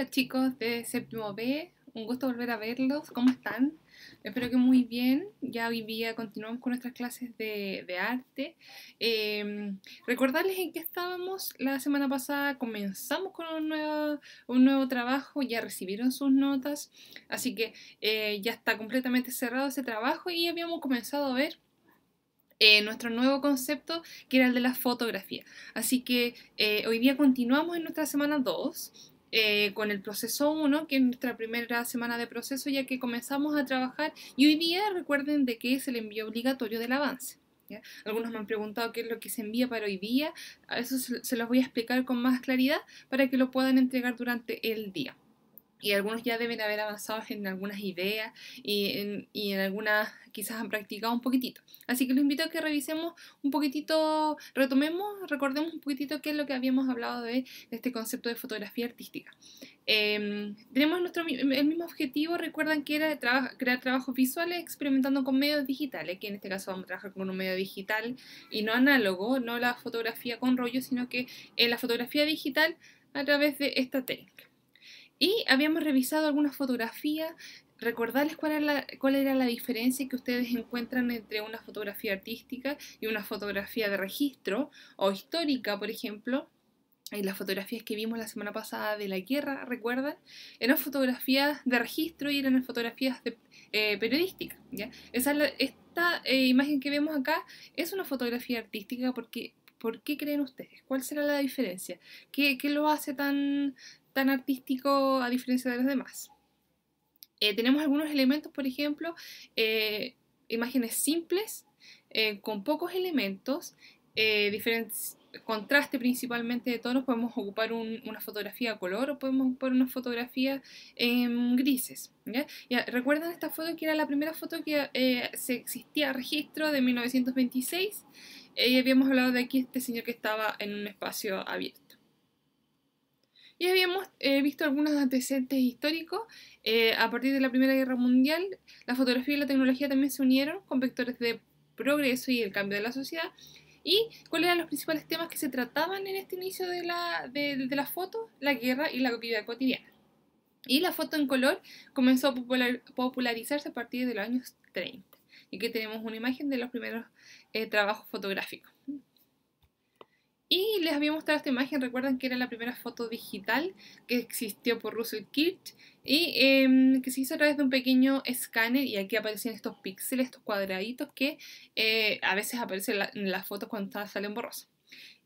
Hola chicos de séptimo B. Un gusto volver a verlos. ¿Cómo están? Espero que muy bien. Ya hoy día continuamos con nuestras clases de, arte. Em, recordarles en qué estábamos la semana pasada. Comenzamos con un nuevo, trabajo. Ya recibieron sus notas. Así que eh, ya está completamente cerrado ese trabajo y habíamos comenzado a ver eh, nuestro nuevo concepto, que era el de la fotografía. Así que eh, hoy día continuamos en nuestra semana 2 eh, con el proceso 1, que es nuestra primera semana de proceso, ya que comenzamos a trabajar y hoy día recuerden de qué es el envío obligatorio del avance. Algunos me han preguntado qué es lo que se envía para hoy día, a eso se los voy a explicar con más claridad para que lo puedan entregar durante el día y algunos ya deben haber avanzado en algunas ideas y en, y en, algunas quizás han practicado un poquitito. Así que los invito a que revisemos un poquitito, retomemos, recordemos un poquitito qué es lo que habíamos hablado de, este concepto de fotografía artística. Em, tenemos nuestro, el mismo objetivo, recuerdan que era crear trabajos visuales experimentando con medios digitales, que en este caso vamos a trabajar con un medio digital y no análogo, no la fotografía con rollo, sino que en la fotografía digital a través de esta técnica. Y habíamos revisado algunas fotografías, recordarles cuál era, la, cuál era la diferencia que ustedes encuentran entre una fotografía artística y una fotografía de registro o histórica, por ejemplo. en las fotografías que vimos la semana pasada de la guerra, ¿recuerdan? Eran fotografías de registro y eran fotografías de, eh, periodísticas. ¿ya? Esa, esta eh, imagen que vemos acá es una fotografía artística porque ¿Por qué creen ustedes? ¿Cuál será la diferencia? ¿Qué, qué lo hace tan, artístico a diferencia de los demás. Eh, tenemos algunos elementos, por ejemplo, eh, imágenes simples, eh, con pocos elementos, contraste principalmente de tonos, podemos ocupar una fotografía a color o podemos ocupar una fotografía en em, grises. ¿ya? ¿Recuerdan esta foto que era la primera foto que se existía registro de 1926? y habíamos hablado de aquí este señor que estaba en un espacio abierto. Y habíamos eh, visto algunos antecedentes históricos. Eh, a partir de la Primera Guerra Mundial, la fotografía y la tecnología también se unieron con vectores de progreso y el cambio de la sociedad. ¿Y cuáles eran los principales temas que se trataban en este inicio de la, de, foto? La guerra y la vida cotidiana. Y la foto en color comenzó a popularizarse a partir de los años 30. Y que tenemos una imagen de los primeros eh, trabajos fotográficos. Y les había mostrado esta imagen, recuerdan que era la primera foto digital que existió por Russell Kirch y em, que se hizo a través de un pequeño escáner y aquí aparecían estos píxeles, estos cuadraditos que eh, a veces aparecen en las fotos cuando salen borrosas.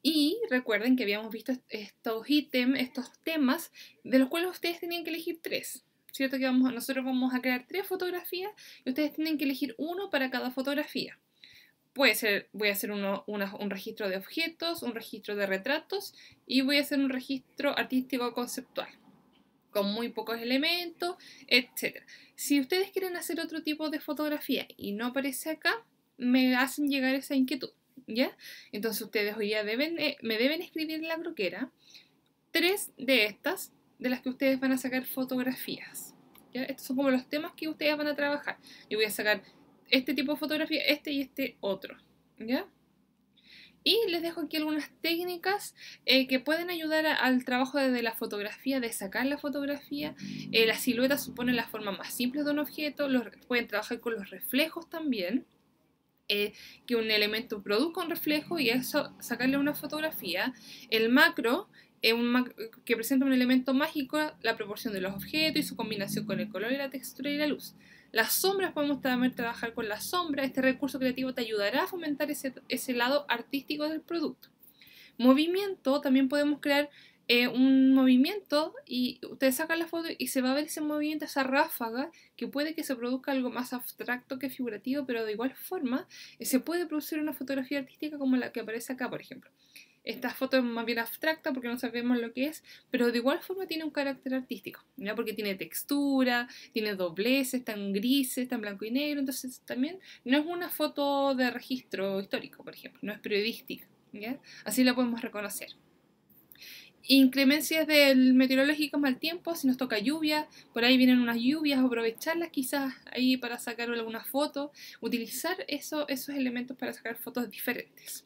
Y recuerden que habíamos visto estos ítems, estos temas, de los cuales ustedes tenían que elegir tres. ¿Cierto? Que vamos, nosotros vamos a crear tres fotografías y ustedes tienen que elegir uno para cada fotografía. Puede ser, voy a hacer un registro de objetos, un registro de retratos y voy a hacer un registro artístico conceptual con muy pocos elementos, etc. Si ustedes quieren hacer otro tipo de fotografía y no aparece acá, me hacen llegar esa inquietud, ¿ya? Entonces ustedes hoy ya deben, eh, me deben escribir en la croquera tres de estas de las que ustedes van a sacar fotografías. Estos son como los temas que ustedes van a trabajar. Yo voy a sacar este tipo de fotografía, este y este otro. ¿Ya? Y les dejo aquí algunas técnicas eh, que pueden ayudar al trabajo de la fotografía, de sacar la fotografía. Eh, las siluetas suponen la forma más simple de un objeto, los, pueden trabajar con los reflejos también. Eh, que un elemento produzca un reflejo y eso sacarle una fotografía. El macro, eh, un que presenta un elemento mágico, la proporción de los objetos y su combinación con el color y la textura y la luz. Las sombras, podemos también trabajar con las sombras. Este recurso creativo te ayudará a fomentar ese, lado artístico del producto. Movimiento, también podemos crear eh, un movimiento y ustedes sacan la foto y se va a ver ese movimiento, esa ráfaga, que puede que se produzca algo más abstracto que figurativo, pero de igual forma eh, se puede producir una fotografía artística como la que aparece acá, por ejemplo. Esta foto es más bien abstracta porque no sabemos lo que es, pero de igual forma tiene un carácter artístico, porque tiene textura, tiene dobleces, tan grises, tan blanco y negro, entonces también no es una foto de registro histórico, por ejemplo, no es periodística, ¿ya? así la podemos reconocer inclemencias del meteorológico mal tiempo, si nos toca lluvia, por ahí vienen unas lluvias, aprovecharlas quizás ahí para sacar alguna foto, utilizar eso, esos elementos para sacar fotos diferentes.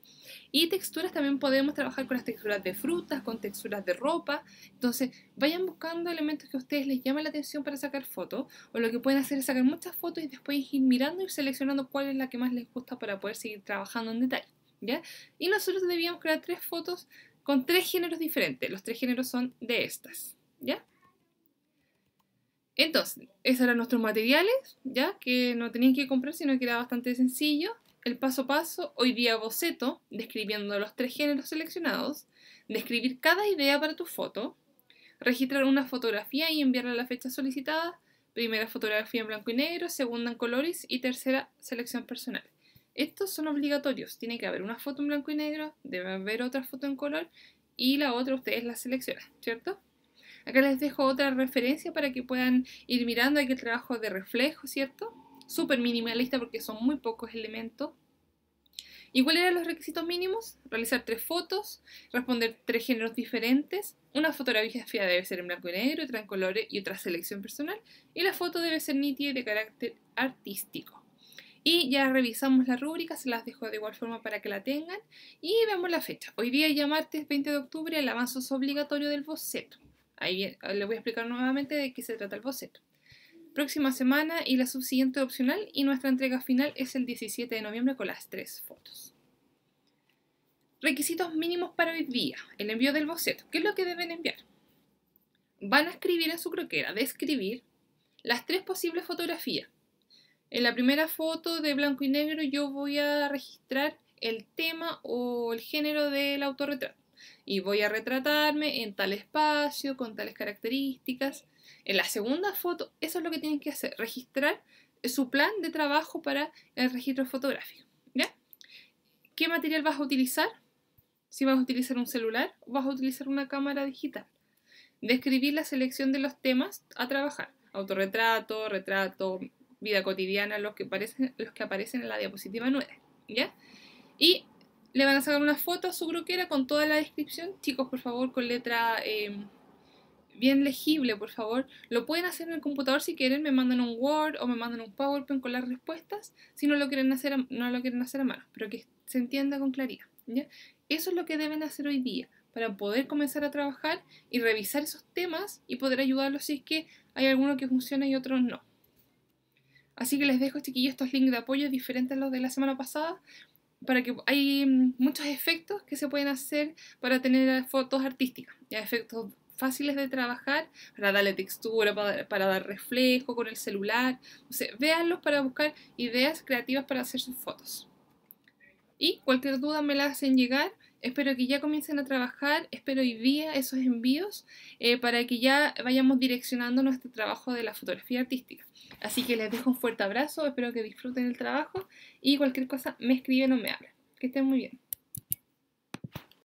Y texturas también podemos trabajar con las texturas de frutas, con texturas de ropa. Entonces, vayan buscando elementos que a ustedes les llamen la atención para sacar fotos. O lo que pueden hacer es sacar muchas fotos y después ir mirando y seleccionando cuál es la que más les gusta para poder seguir trabajando en detalle. ¿ya? Y nosotros debíamos crear tres fotos con tres géneros diferentes. Los tres géneros son de estas, ¿ya? Entonces, esos eran nuestros materiales, ¿ya? Que no tenían que comprar, sino que era bastante sencillo. El paso a paso, hoy día boceto, describiendo los tres géneros seleccionados, describir cada idea para tu foto, registrar una fotografía y enviarla a la fecha solicitada, primera fotografía en blanco y negro, segunda en colores y tercera selección personal. Estos son obligatorios. Tiene que haber una foto en blanco y negro, debe haber otra foto en color y la otra ustedes la seleccionan, ¿cierto? Acá les dejo otra referencia para que puedan ir mirando aquí el trabajo de reflejo, ¿cierto? Súper minimalista porque son muy pocos elementos. ¿Y cuáles eran los requisitos mínimos? Realizar tres fotos, responder tres géneros diferentes, una fotografía debe ser en blanco y negro, otra en colores y otra selección personal, y la foto debe ser nítida y de carácter artístico. Y ya revisamos la rúbrica, se las dejo de igual forma para que la tengan. Y vemos la fecha. Hoy día ya martes 20 de octubre el avance obligatorio del boceto. Ahí ah, les voy a explicar nuevamente de qué se trata el boceto. Próxima semana y la subsiguiente opcional y nuestra entrega final es el 17 de noviembre con las tres fotos. Requisitos mínimos para hoy día. El envío del boceto. ¿Qué es lo que deben enviar? Van a escribir en su croquera, describir las tres posibles fotografías en la primera foto de blanco y negro yo voy a registrar el tema o el género del autorretrato y voy a retratarme en tal espacio, con tales características. En la segunda foto, eso es lo que tienen que hacer, registrar su plan de trabajo para el registro fotográfico. ¿Qué material vas a utilizar? Si vas a utilizar un celular o vas a utilizar una cámara digital. Describir la selección de los temas a trabajar. Autorretrato, retrato, vida cotidiana, los que, aparecen, los que aparecen en la diapositiva 9, ¿ya? Y le van a sacar una foto a su broquera con toda la descripción, chicos, por favor, con letra eh, bien legible, por favor. Lo pueden hacer en el computador si quieren, me mandan un Word o me mandan un PowerPoint con las respuestas, si no lo quieren hacer a, no lo quieren hacer a mano, pero que se entienda con claridad, ¿ya? Eso es lo que deben hacer hoy día para poder comenzar a trabajar y revisar esos temas y poder ayudarlos si es que hay alguno que funciona y otros no. Así que les dejo, chiquillos, estos links de apoyo diferentes a los de la semana pasada, para que hay mm, muchos efectos que se pueden hacer para tener fotos artísticas, ya efectos fáciles de trabajar, para darle textura, para, dar reflejo con el celular. O sea, véanlos para buscar ideas creativas para hacer sus fotos. Y cualquier duda me la hacen llegar Espero que ya comiencen a trabajar, espero y vía esos envíos eh, para que ya vayamos direccionando nuestro trabajo de la fotografía artística. Así que les dejo un fuerte abrazo, espero que disfruten el trabajo y cualquier cosa me escriben o me hablan. Que estén muy bien.